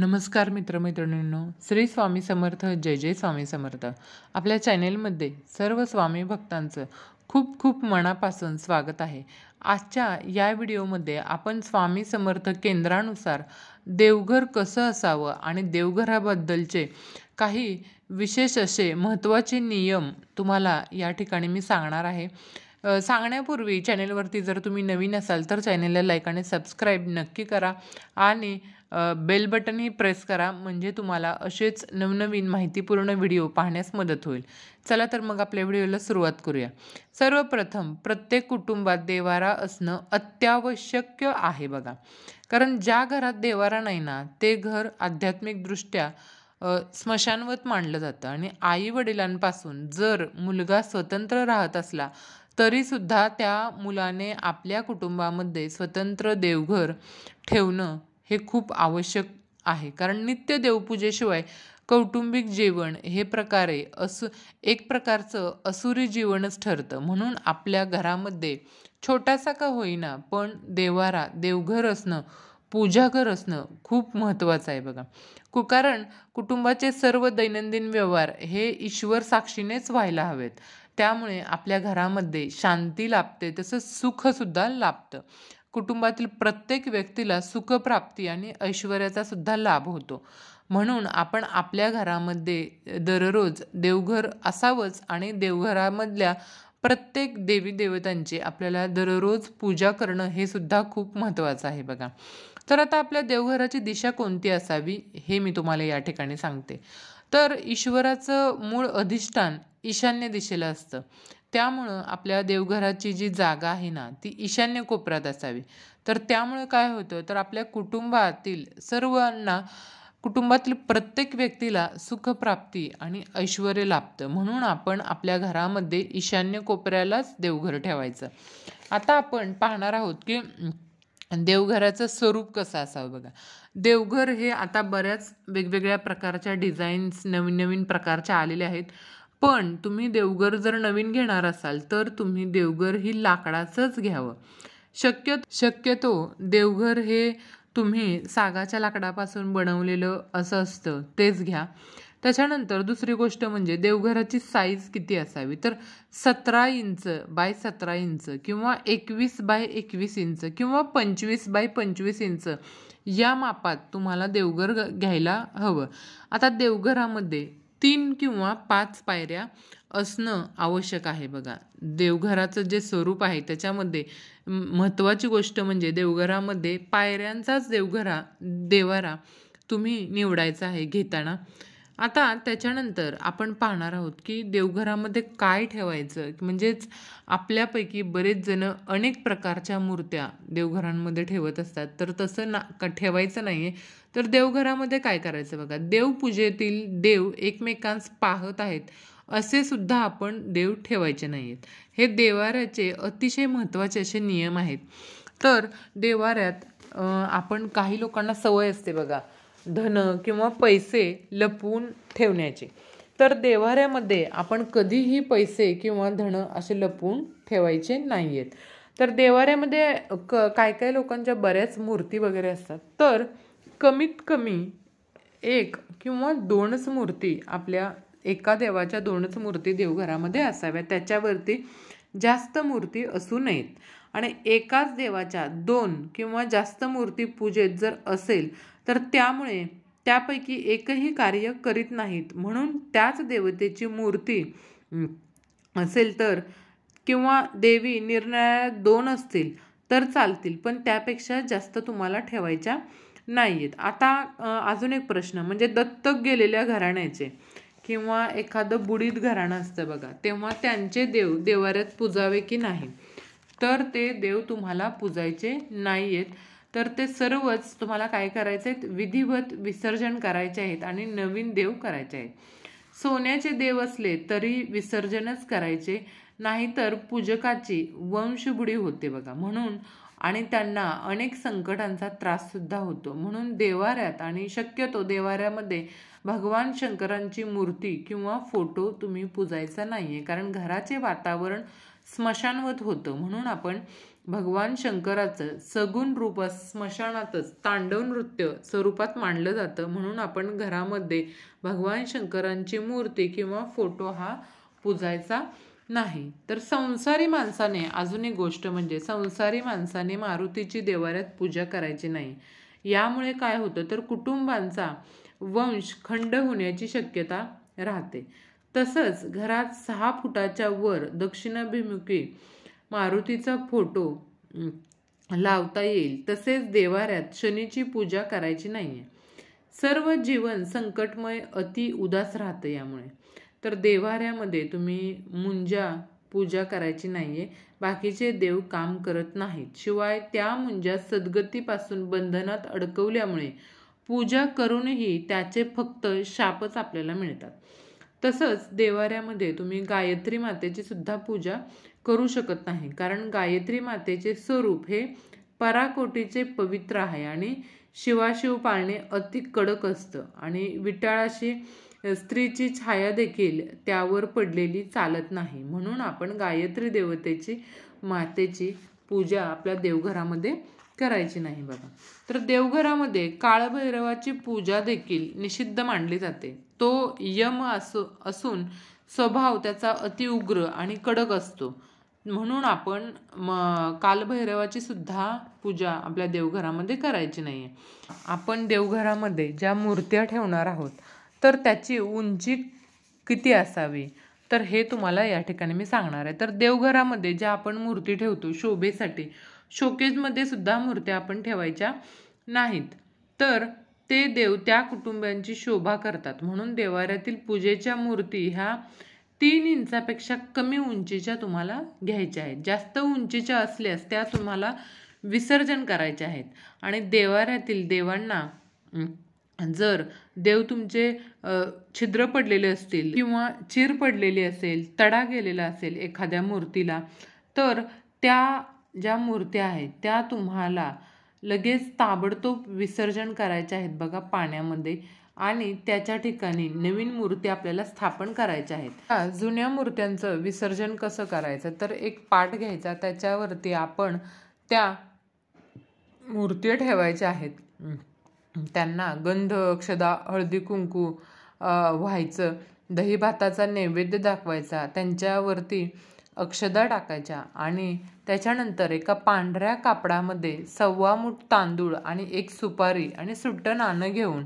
नमस्कार मित्रमैत्रिणींनो श्री स्वामी समर्थ जय जय स्वामी समर्थ आपल्या चॅनेलमध्ये सर्व स्वामी भक्तांचं खूप खूप मनापासून स्वागत आहे आजच्या या व्हिडिओमध्ये आपण स्वामी समर्थ केंद्रानुसार देवघर कसं असावं आणि देवघराबद्दलचे काही विशेष असे महत्त्वाचे नियम तुम्हाला या ठिकाणी मी सांगणार आहे सांगण्यापूर्वी चॅनेलवरती जर तुम्ही नवीन असाल तर चॅनेलला लाईक आणि सबस्क्राईब नक्की करा आणि बेल बटनही प्रेस करा म्हणजे तुम्हाला असेच नवनवीन माहितीपूर्ण व्हिडिओ पाहण्यास मदत होईल चला तर मग आपल्या व्हिडिओला सुरुवात करूया सर्वप्रथम प्रत्येक कुटुंबात देवारा असणं अत्यावश्यक आहे बघा कारण ज्या घरात देवारा नाही ना ते घर आध्यात्मिकदृष्ट्या स्मशानवत मांडलं जातं आणि आई वडिलांपासून जर मुलगा स्वतंत्र राहत असला तरीसुद्धा त्या मुलाने आपल्या कुटुंबामध्ये स्वतंत्र देवघर ठेवणं हे खूप आवश्यक आहे कारण नित्य देवपूजेशिवाय कौटुंबिक जेवण हे प्रकारे असु एक प्रकारचं असुरी जीवनच ठरतं म्हणून आपल्या घरामध्ये छोटासा का होईना पण देवारा देवघर असणं पूजाघर असणं खूप महत्त्वाचं आहे बघा कु कारण कुटुंबाचे सर्व दैनंदिन व्यवहार हे ईश्वर साक्षीनेच व्हायला हवेत त्यामुळे आपल्या घरामध्ये शांती लाभते तसंच सुखसुद्धा लाभतं कुटुंबातील प्रत्येक व्यक्तीला सुखप्राप्ती आणि ऐश्वर्याचा सुद्धा लाभ होतो म्हणून आपण आपल्या घरामध्ये दररोज देवघर असावंच आणि देवघरामधल्या प्रत्येक देवी देवतांची आपल्याला दररोज पूजा करणं हे सुद्धा खूप महत्त्वाचं आहे बघा तर आता आपल्या देवघराची दिशा कोणती असावी हे मी तुम्हाला या ठिकाणी सांगते तर ईश्वराचं मूळ अधिष्ठान ईशान्य दिशेला असतं त्यामुळं आपल्या देवघराची जी जागा आहे ना ती ईशान्य कोपऱ्यात असावी तर त्यामुळे काय होतं तर आपल्या कुटुंबातील सर्वांना कुटुंबातील प्रत्येक व्यक्तीला सुखप्राप्ती आणि ऐश्वर लाभतं म्हणून आपण आपल्या घरामध्ये ईशान्य कोपऱ्यालाच देवघर ठेवायचं आता आपण पाहणार आहोत की देवघराचं स्वरूप कसं असावं बघा देवघर हे आता बऱ्याच वेगवेगळ्या प्रकारच्या डिझाईन्स नवीन नवीन प्रकारच्या आलेल्या आहेत पण तुम्ही देवघर जर नवीन घेणार असाल तर तुम्ही देवघर ही लाकडाचंच घ्यावं शक्य शक्यतो देवघर हे तुम्ही सागाच्या लाकडापासून बनवलेलं असं असतं तेच घ्या त्याच्यानंतर दुसरी गोष्ट म्हणजे देवघराची साईज किती असावी तर सतरा इंच बाय सतरा इंच किंवा एकवीस बाय एकवीस इंच किंवा पंचवीस बाय पंचवीस इंच या मापात तुम्हाला देवघर घ्यायला हवं आता देवघरामध्ये तीन किंवा पाच पायऱ्या असणं आवश्यक आहे बघा देवघराचं जे स्वरूप आहे त्याच्यामध्ये महत्वाची गोष्ट म्हणजे देवघरामध्ये पायऱ्यांचाच देवघरा देवारा तुम्ही निवडायचा आहे घेताना आता त्याच्यानंतर आपण पाहणार आहोत की देवघरामध्ये काय ठेवायचं म्हणजेच आपल्यापैकी बरेच जणं अनेक प्रकारच्या मूर्त्या देवघरांमध्ये ठेवत असतात तर तसं ना ठेवायचं नाही आहे तर देवघरामध्ये काय करायचं बघा देवपूजेतील देव एकमेकांस पाहत आहेत असे सुद्धा आपण देव ठेवायचे नाहीत हे देवाऱ्याचे अतिशय महत्त्वाचे असे नियम आहेत तर देवाऱ्यात आपण काही लोकांना सवय असते बघा धन किंवा पैसे लपवून ठेवण्याचे तर देवाऱ्यामध्ये आपण कधीही पैसे किंवा धन असे लपवून ठेवायचे नाही आहेत तर देवाऱ्यामध्ये क काय काय लोकांच्या बऱ्याच मूर्ती वगैरे असतात तर कमीत कमी एक किंवा दोनच मूर्ती आपल्या एका देवाच्या दोनच मूर्ती देवघरामध्ये असाव्या त्याच्यावरती जास्त मूर्ती असू नयेत आणि एकाच देवाच्या दोन किंवा जास्त मूर्ती पूजेत जर असेल तर त्यामुळे त्यापैकी एकही कार्य करीत नाहीत म्हणून त्याच देवतेची मूर्ती असेल तर किंवा देवी निर्णया दोन असतील तर चालतील पण त्यापेक्षा जास्त तुम्हाला ठेवायच्या नाही आहेत आता अजून एक प्रश्न म्हणजे दत्तक गेलेल्या घराण्याचे किंवा एखादं बुडीत घराणं असतं बघा तेव्हा त्यांचे देव देवाऱ्यात पूजावे की नाही तर ते देव तुम्हाला पूजायचे नाही आहेत तर ते सर्वच तुम्हाला काय करायचे आहेत विधिवत विसर्जन करायचे आहेत आणि नवीन देव करायचे आहेत सोन्याचे देव असले तरी विसर्जनच करायचे नाहीतर पूजकाची वंशबुडी होते बघा म्हणून आणि त्यांना अनेक संकटांचा त्राससुद्धा होतो म्हणून देवाऱ्यात आणि शक्यतो देवाऱ्यामध्ये भगवान शंकरांची मूर्ती किंवा फोटो तुम्ही पूजायचा नाही आहे कारण घराचे वातावरण स्मशानवत होतं म्हणून आपण भगवान शंकराचं सगुण रूप स्मशानातच तांडव नृत्य स्वरूपात मांडलं जातं म्हणून आपण घरामध्ये भगवान शंकरांची मूर्ती किंवा फोटो हा पूजायचा नाही तर संसारी माणसाने अजून एक गोष्ट म्हणजे संसारी माणसाने मारुतीची देवाऱ्यात पूजा करायची नाही यामुळे काय होतं तर कुटुंबांचा वंश खंड होण्याची शक्यता राहते तसंच घरात सहा फुटाच्या वर दक्षिणाभिमुखी मारुतीचा फोटो लावता येईल तसेच देवाऱ्यात शनीची पूजा करायची नाही सर्व जीवन संकटमय अति उदास राहतं यामुळे तर देवाऱ्यामध्ये तुम्ही मुंजा पूजा करायची नाही आहे बाकीचे देव काम करत नाहीत शिवाय त्या मुंजा सद्गतीपासून बंधनात अडकवल्यामुळे पूजा करूनही त्याचे फक्त शापच आपल्याला मिळतात तसंच देवाऱ्यामध्ये तुम्ही गायत्री मातेची सुद्धा पूजा करू शकत नाही कारण गायत्री मातेचे स्वरूप हे पराकोटीचे पवित्र आहे आणि शिवाशिव पाळणे अति कडक असतं आणि विटाळाशी स्त्रीची छाया देखील त्यावर पडलेली चालत नाही म्हणून आपण गायत्री देवतेची मातेची पूजा आपल्या देवघरामध्ये करायची नाही बाबा तर देवघरामध्ये काळभैरवाची पूजा देखील निषिद्ध मानली जाते तो यम असो असून स्वभाव त्याचा अतिउग्र आणि कडक असतो म्हणून आपण म कालभैरवाची सुद्धा पूजा आपल्या देवघरामध्ये करायची नाही आहे आपण देवघरामध्ये ज्या मूर्त्या ठेवणार आहोत तर त्याची उंची किती असावी तर हे तुम्हाला या ठिकाणी मी सांगणार आहे तर देवघरामध्ये ज्या आपण मूर्ती ठेवतो शोभेसाठी शोकेजमध्ये सुद्धा मूर्त्या आपण ठेवायच्या नाहीत तर ते देव त्या कुटुंबियांची शोभा करतात म्हणून देवाऱ्यातील पूजेच्या मूर्ती ह्या तीन इंचापेक्षा कमी उंचीच्या तुम्हाला घ्यायच्या आहेत जास्त उंचीच्या असल्यास त्या तुम्हाला विसर्जन करायच्या आहेत आणि देवाऱ्यातील देवांना जर देव तुमचे छिद्र पडलेले असतील किंवा चीर पडलेली असेल तडा गेलेला असेल एखाद्या मूर्तीला तर त्या ज्या मूर्त्या आहेत त्या तुम्हाला लगेच ताबडतोब विसर्जन करायचे आहेत बघा पाण्यामध्ये आणि त्याच्या ठिकाणी नवीन मूर्ती आपल्याला स्थापन करायच्या आहेत जुन्या मूर्त्यांचं विसर्जन कसं करायचं तर एक पाट घ्यायचा त्याच्यावरती आपण त्या मूर्ती ठेवायच्या आहेत त्यांना गंध अक्षदा हळदी कुंकू व्हायचं दही भाताचा नैवेद्य दाखवायचा त्यांच्यावरती अक्षदा टाकायच्या आणि त्याच्यानंतर एका पांढऱ्या कापडामध्ये सव्वा मूठ तांदूळ आणि एक सुपारी आणि सुट्टं नाणं घेऊन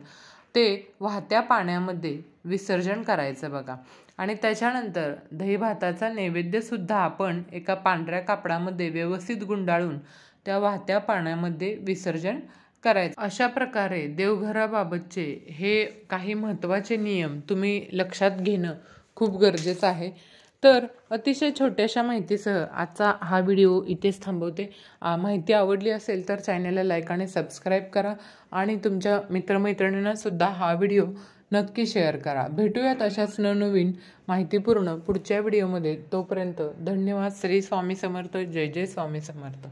ते वाहत्या पाण्यामध्ये विसर्जन करायचं बघा आणि त्याच्यानंतर दही भाताचा नैवेद्यसुद्धा आपण एका पांढऱ्या कापडामध्ये व्यवस्थित गुंडाळून त्या वाहत्या पाण्यामध्ये विसर्जन करायचं अशा प्रकारे देवघराबाबतचे हे काही महत्त्वाचे नियम तुम्ही लक्षात घेणं खूप गरजेचं आहे तर अतिशय छोट्याशा माहितीसह आजचा हा व्हिडिओ इथेच थांबवते माहिती आवडली असेल तर चॅनलला लाईक आणि सबस्क्राईब करा आणि तुमच्या मित्रमैत्रिणींनासुद्धा हा व्हिडिओ नक्की शेअर करा भेटूयात अशाच नवनवीन माहितीपूर्ण पुढच्या व्हिडिओमध्ये तोपर्यंत धन्यवाद श्री स्वामी समर्थ जय जय स्वामी समर्थ